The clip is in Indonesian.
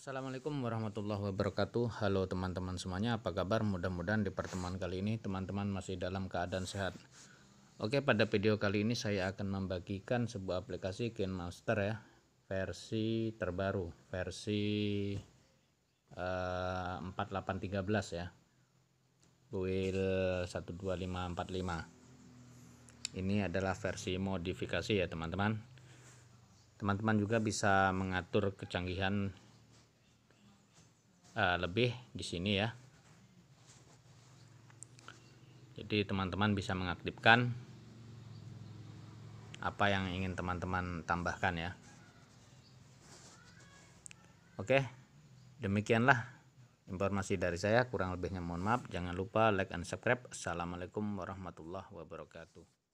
Assalamualaikum warahmatullahi wabarakatuh Halo teman-teman semuanya apa kabar mudah-mudahan di pertemuan kali ini teman-teman masih dalam keadaan sehat Oke pada video kali ini saya akan membagikan sebuah aplikasi Game Master ya versi terbaru versi uh, eh, 4813 ya build 12545 ini adalah versi modifikasi ya teman-teman teman-teman juga bisa mengatur kecanggihan uh, lebih di sini ya jadi teman-teman bisa mengaktifkan apa yang ingin teman-teman tambahkan ya oke demikianlah informasi dari saya kurang lebihnya mohon maaf jangan lupa like and subscribe assalamualaikum warahmatullahi wabarakatuh